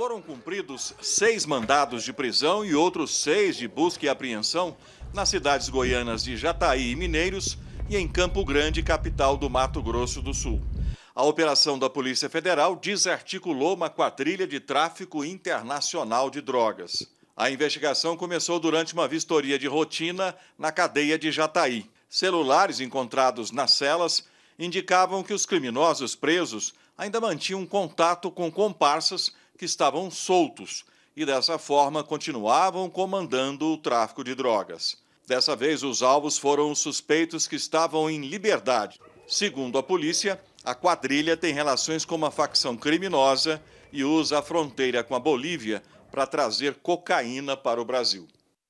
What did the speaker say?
Foram cumpridos seis mandados de prisão e outros seis de busca e apreensão nas cidades goianas de Jataí e Mineiros e em Campo Grande, capital do Mato Grosso do Sul. A operação da Polícia Federal desarticulou uma quadrilha de tráfico internacional de drogas. A investigação começou durante uma vistoria de rotina na cadeia de Jataí. Celulares encontrados nas celas indicavam que os criminosos presos ainda mantinham contato com comparsas que estavam soltos e dessa forma continuavam comandando o tráfico de drogas. Dessa vez, os alvos foram os suspeitos que estavam em liberdade. Segundo a polícia, a quadrilha tem relações com uma facção criminosa e usa a fronteira com a Bolívia para trazer cocaína para o Brasil.